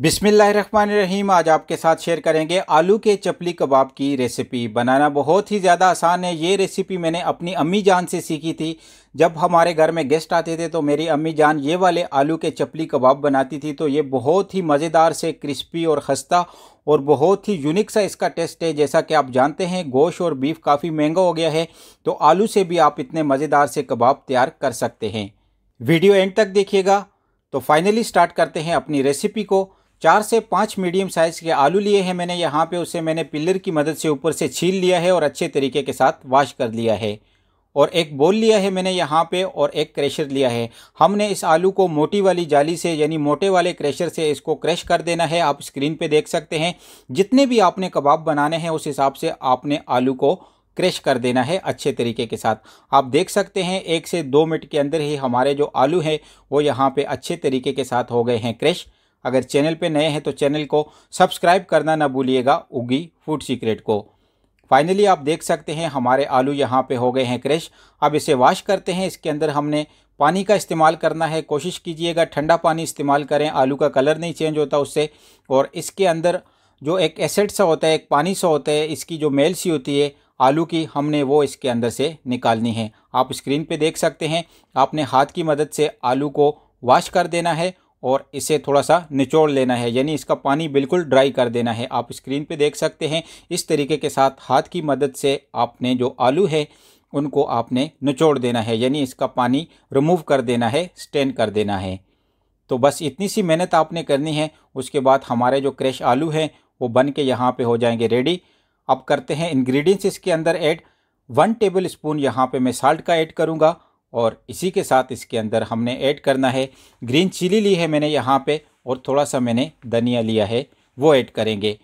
बिसमीम आज आपके साथ शेयर करेंगे आलू के चपली कबाब की रेसिपी बनाना बहुत ही ज़्यादा आसान है ये रेसिपी मैंने अपनी अम्मी जान से सीखी थी जब हमारे घर में गेस्ट आते थे तो मेरी अम्मी जान ये वाले आलू के चपली कबाब बनाती थी तो ये बहुत ही मज़ेदार से क्रिस्पी और खस्ता और बहुत ही यूनिक सा इसका टेस्ट है जैसा कि आप जानते हैं गोश और बीफ काफ़ी महंगा हो गया है तो आलू से भी आप इतने मज़ेदार से कबाब तैयार कर सकते हैं वीडियो एंड तक देखिएगा तो फाइनली स्टार्ट करते हैं अपनी रेसिपी को चार से पाँच मीडियम साइज़ के आलू लिए हैं मैंने यहाँ पे उसे मैंने पिलर की मदद से ऊपर से छील लिया है और अच्छे तरीके के साथ वाश कर लिया है और एक बोल लिया है मैंने यहाँ पे और एक क्रेशर लिया है हमने इस आलू को मोटी वाली जाली से यानी मोटे वाले क्रेशर से इसको क्रश कर देना है आप स्क्रीन पर देख सकते हैं जितने भी आपने कबाब बनाने हैं उस हिसाब से आपने आलू को क्रश कर देना है अच्छे तरीके के साथ आप देख सकते हैं एक से दो मिनट के अंदर ही हमारे जो आलू हैं वो यहाँ पे अच्छे तरीके के साथ हो गए हैं क्रश अगर चैनल पे नए हैं तो चैनल को सब्सक्राइब करना ना भूलिएगा उगी फूड सीक्रेट को फाइनली आप देख सकते हैं हमारे आलू यहाँ पे हो गए हैं क्रेश अब इसे वॉश करते हैं इसके अंदर हमने पानी का इस्तेमाल करना है कोशिश कीजिएगा ठंडा पानी इस्तेमाल करें आलू का कलर नहीं चेंज होता उससे और इसके अंदर जो एक एसिड सा होता है एक पानी सा होता है इसकी जो मेल सी होती है आलू की हमने वो इसके अंदर से निकालनी है आप स्क्रीन पे देख सकते हैं आपने हाथ की मदद से आलू को वॉश कर देना है और इसे थोड़ा सा निचोड़ लेना है यानी इसका पानी बिल्कुल ड्राई कर देना है आप स्क्रीन पे देख सकते हैं इस तरीके के साथ हाथ की मदद से आपने जो आलू है उनको आपने निचोड़ देना है यानी इसका पानी रिमूव कर देना है स्टेन कर देना है तो बस इतनी सी मेहनत आपने करनी है उसके बाद हमारे जो क्रेश आलू हैं वो बन के यहाँ पर हो जाएंगे रेडी अब करते हैं इन्ग्रीडियंट्स इसके अंदर एड वन टेबल स्पून यहाँ पर मैं साल्ट का ऐड करूँगा और इसी के साथ इसके अंदर हमने ऐड करना है ग्रीन चिली ली है मैंने यहाँ पे और थोड़ा सा मैंने धनिया लिया है वो ऐड करेंगे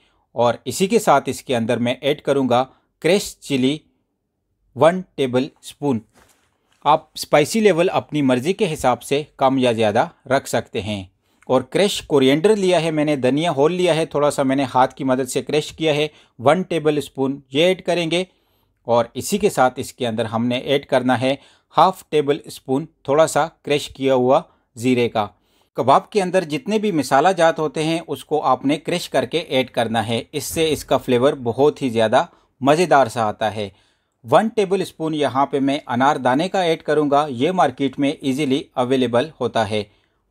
और इसी के साथ इसके अंदर मैं ऐड करूँगा crush chilli one tablespoon आप स्पाइसी लेवल अपनी मर्ज़ी के हिसाब से कम या ज़्यादा रख सकते हैं और क्रेश कोरिएंडर लिया है मैंने धनिया होल लिया है थोड़ा सा मैंने हाथ की मदद से क्रेश किया है वन टेबल स्पून ये ऐड करेंगे और इसी के साथ इसके अंदर हमने ऐड करना है हाफ टेबल स्पून थोड़ा सा क्रश किया हुआ ज़ीरे का कबाब के अंदर जितने भी मसाला जात होते हैं उसको आपने क्रश करके ऐड करना है इससे इसका फ्लेवर बहुत ही ज़्यादा मज़ेदार सा आता है वन टेबल स्पून यहाँ पर मैं अनारदाने का ऐड करूँगा ये मार्केट में ईजिली अवेलेबल होता है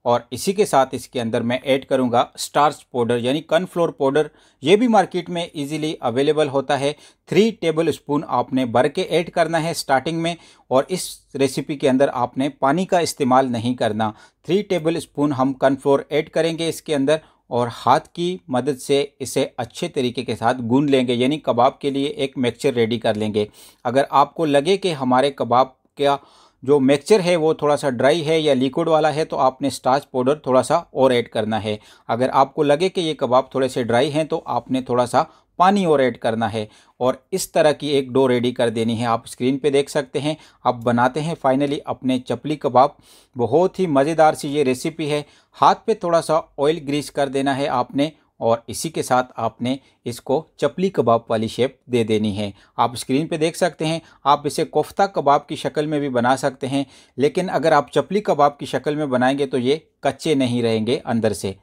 और इसी के साथ इसके अंदर मैं ऐड करूंगा स्टार्च पाउडर यानी कनफ्लोर पाउडर ये भी मार्केट में इजीली अवेलेबल होता है थ्री टेबल स्पून आपने भर के ऐड करना है स्टार्टिंग में और इस रेसिपी के अंदर आपने पानी का इस्तेमाल नहीं करना थ्री टेबल स्पून हम कनफ्लोर ऐड करेंगे इसके अंदर और हाथ की मदद से इसे अच्छे तरीके के साथ गून लेंगे यानी कबाब के लिए एक मिक्सचर रेडी कर लेंगे अगर आपको लगे कि हमारे कबाब का जो मिक्सचर है वो थोड़ा सा ड्राई है या लिक्विड वाला है तो आपने स्टार्च पाउडर थोड़ा सा और ऐड करना है अगर आपको लगे कि ये कबाब थोड़े से ड्राई हैं तो आपने थोड़ा सा पानी और ऐड करना है और इस तरह की एक डो रेडी कर देनी है आप स्क्रीन पे देख सकते हैं आप बनाते हैं फाइनली अपने चपली कबाब बहुत ही मज़ेदार सी ये रेसिपी है हाथ पे थोड़ा सा ऑयल ग्रीस कर देना है आपने और इसी के साथ आपने इसको चपली कबाब वाली शेप दे देनी है आप स्क्रीन पे देख सकते हैं आप इसे कोफ्ता कबाब की शक्ल में भी बना सकते हैं लेकिन अगर आप चपली कबाब की शक्ल में बनाएंगे तो ये कच्चे नहीं रहेंगे अंदर से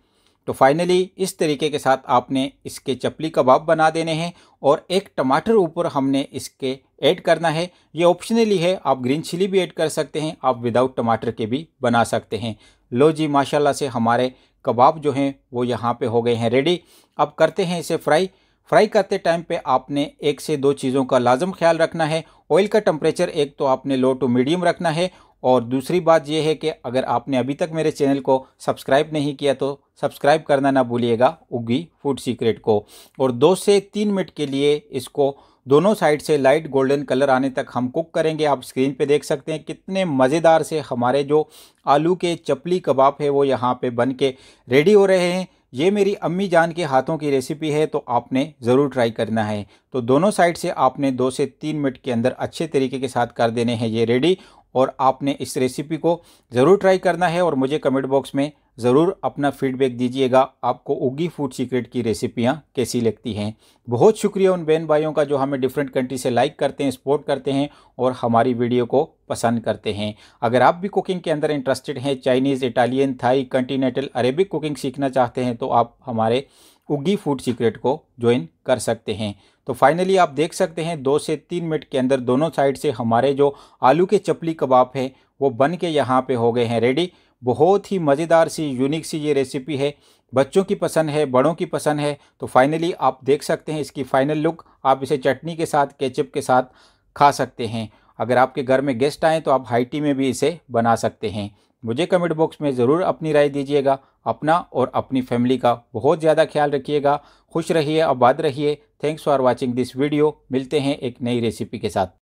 तो फाइनली इस तरीके के साथ आपने इसके चपली कबाब बना देने हैं और एक टमाटर ऊपर हमने इसके ऐड करना है ये ऑप्शनली है आप ग्रीन चिली भी ऐड कर सकते हैं आप विदाउट टमाटर के भी बना सकते हैं लो जी माशाल्लाह से हमारे कबाब जो हैं वो यहाँ पे हो गए हैं रेडी अब करते हैं इसे फ्राई फ्राई करते टाइम पे आपने एक से दो चीज़ों का लाजम ख्याल रखना है ऑयल का टम्परेचर एक तो आपने लो टू मीडियम रखना है और दूसरी बात यह है कि अगर आपने अभी तक मेरे चैनल को सब्सक्राइब नहीं किया तो सब्सक्राइब करना ना भूलिएगा उगी फूड सीक्रेट को और दो से तीन मिनट के लिए इसको दोनों साइड से लाइट गोल्डन कलर आने तक हम कुक करेंगे आप स्क्रीन पे देख सकते हैं कितने मज़ेदार से हमारे जो आलू के चपली कबाब है वो यहाँ पे बन के रेडी हो रहे हैं ये मेरी अम्मी जान के हाथों की रेसिपी है तो आपने ज़रूर ट्राई करना है तो दोनों साइड से आपने दो से तीन मिनट के अंदर अच्छे तरीके के साथ कर देने हैं ये रेडी और आपने इस रेसिपी को ज़रूर ट्राई करना है और मुझे कमेंट बॉक्स में ज़रूर अपना फीडबैक दीजिएगा आपको उगी फूड सीक्रेट की रेसिपियाँ कैसी लगती हैं बहुत शुक्रिया उन बहन भाइयों का जो हमें डिफरेंट कंट्री से लाइक करते हैं सपोर्ट करते हैं और हमारी वीडियो को पसंद करते हैं अगर आप भी कुकिंग के अंदर इंटरेस्टेड हैं Chinese Italian Thai continental Arabic cooking सीखना चाहते हैं तो आप हमारे उगी फूड सीक्रेट को ज्वाइन कर सकते हैं तो फाइनली आप देख सकते हैं दो से तीन मिनट के अंदर दोनों साइड से हमारे जो आलू के चपली कबाब है वो बन के यहाँ पर हो गए हैं रेडी बहुत ही मज़ेदार सी यूनिक सी ये रेसिपी है बच्चों की पसंद है बड़ों की पसंद है तो फाइनली आप देख सकते हैं इसकी फ़ाइनल लुक आप इसे चटनी के साथ केचप के साथ खा सकते हैं अगर आपके घर में गेस्ट आएँ तो आप हाईटी में भी इसे बना सकते हैं मुझे कमेंट बॉक्स में ज़रूर अपनी राय दीजिएगा अपना और अपनी फैमिली का बहुत ज़्यादा ख्याल रखिएगा खुश रहिए आबाद रहिए thanks for watching this video मिलते हैं एक नई रेसिपी के साथ